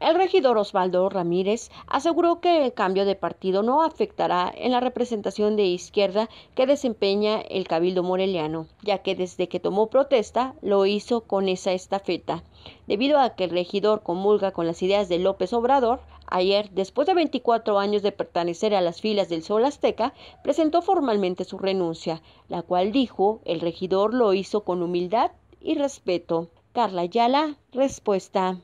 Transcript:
El regidor Osvaldo Ramírez aseguró que el cambio de partido no afectará en la representación de izquierda que desempeña el Cabildo Moreliano, ya que desde que tomó protesta lo hizo con esa estafeta. Debido a que el regidor comulga con las ideas de López Obrador, ayer, después de 24 años de pertenecer a las filas del Sol Azteca, presentó formalmente su renuncia, la cual dijo el regidor lo hizo con humildad y respeto. Carla Yala, respuesta.